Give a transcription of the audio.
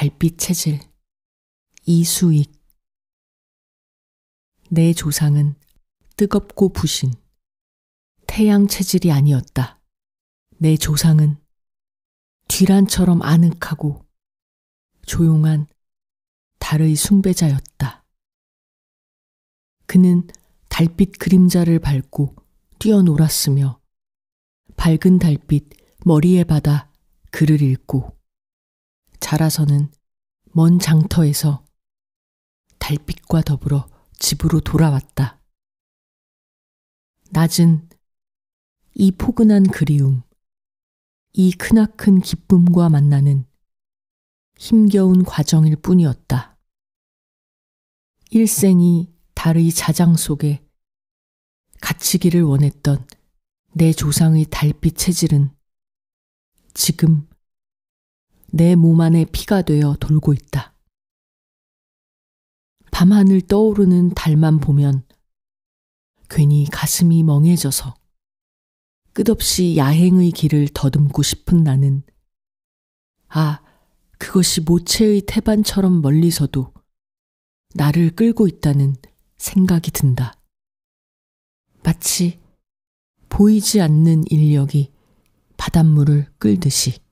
달빛 체질 이수익 내 조상은 뜨겁고 부신 태양 체질이 아니었다. 내 조상은 뒤란처럼 아늑하고 조용한 달의 숭배자였다. 그는 달빛 그림자를 밟고 뛰어놀았으며 밝은 달빛 머리에 받아 글을 읽고 자라서는 먼 장터에서 달빛과 더불어 집으로 돌아왔다. 낮은 이 포근한 그리움, 이 크나큰 기쁨과 만나는 힘겨운 과정일 뿐이었다. 일생이 달의 자장 속에 갇히기를 원했던 내 조상의 달빛 체질은 지금 내몸 안에 피가 되어 돌고 있다. 밤하늘 떠오르는 달만 보면 괜히 가슴이 멍해져서 끝없이 야행의 길을 더듬고 싶은 나는 아, 그것이 모체의 태반처럼 멀리서도 나를 끌고 있다는 생각이 든다. 마치 보이지 않는 인력이 바닷물을 끌듯이.